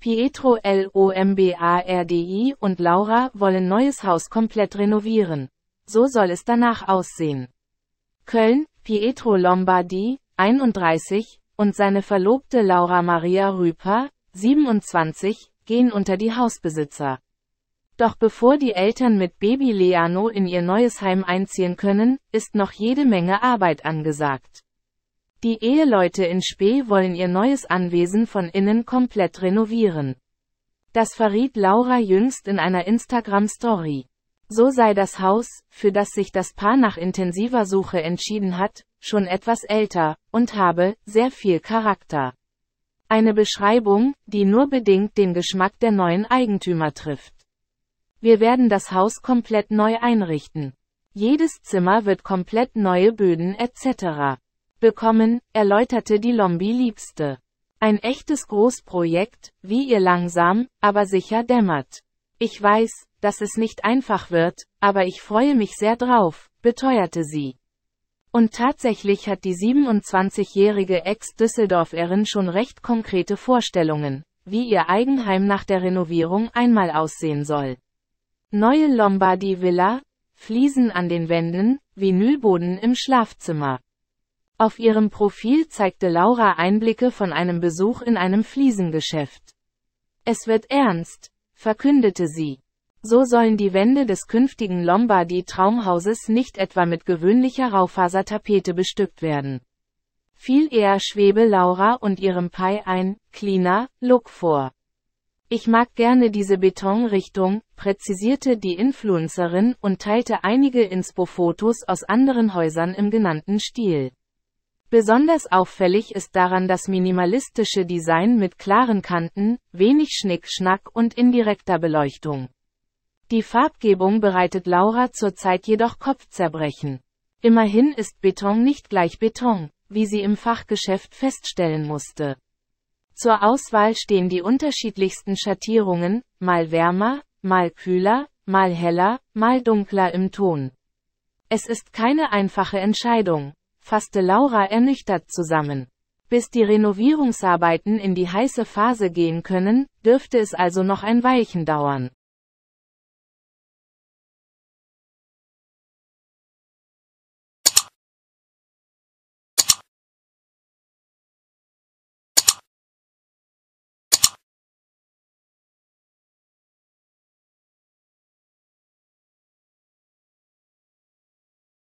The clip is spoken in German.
Pietro Lombardi und Laura wollen neues Haus komplett renovieren. So soll es danach aussehen. Köln, Pietro Lombardi, 31, und seine Verlobte Laura Maria Rüper, 27, gehen unter die Hausbesitzer. Doch bevor die Eltern mit Baby Leano in ihr neues Heim einziehen können, ist noch jede Menge Arbeit angesagt. Die Eheleute in Spee wollen ihr neues Anwesen von innen komplett renovieren. Das verriet Laura jüngst in einer Instagram-Story. So sei das Haus, für das sich das Paar nach intensiver Suche entschieden hat, schon etwas älter und habe sehr viel Charakter. Eine Beschreibung, die nur bedingt den Geschmack der neuen Eigentümer trifft. Wir werden das Haus komplett neu einrichten. Jedes Zimmer wird komplett neue Böden etc bekommen, erläuterte die Lombi Liebste. Ein echtes Großprojekt, wie ihr langsam, aber sicher dämmert. Ich weiß, dass es nicht einfach wird, aber ich freue mich sehr drauf, beteuerte sie. Und tatsächlich hat die 27-jährige Ex-Düsseldorferin schon recht konkrete Vorstellungen, wie ihr Eigenheim nach der Renovierung einmal aussehen soll. Neue Lombardi-Villa, Fliesen an den Wänden, Vinylboden im Schlafzimmer. Auf ihrem Profil zeigte Laura Einblicke von einem Besuch in einem Fliesengeschäft. Es wird ernst, verkündete sie. So sollen die Wände des künftigen Lombardi-Traumhauses nicht etwa mit gewöhnlicher Raufasertapete bestückt werden. Viel eher schwebe Laura und ihrem Pai ein, cleaner, Look vor. Ich mag gerne diese Betonrichtung, präzisierte die Influencerin und teilte einige Inspo-Fotos aus anderen Häusern im genannten Stil. Besonders auffällig ist daran das minimalistische Design mit klaren Kanten, wenig Schnickschnack und indirekter Beleuchtung. Die Farbgebung bereitet Laura zurzeit jedoch Kopfzerbrechen. Immerhin ist Beton nicht gleich Beton, wie sie im Fachgeschäft feststellen musste. Zur Auswahl stehen die unterschiedlichsten Schattierungen, mal wärmer, mal kühler, mal heller, mal dunkler im Ton. Es ist keine einfache Entscheidung, fasste Laura ernüchtert zusammen. Bis die Renovierungsarbeiten in die heiße Phase gehen können, dürfte es also noch ein Weilchen dauern.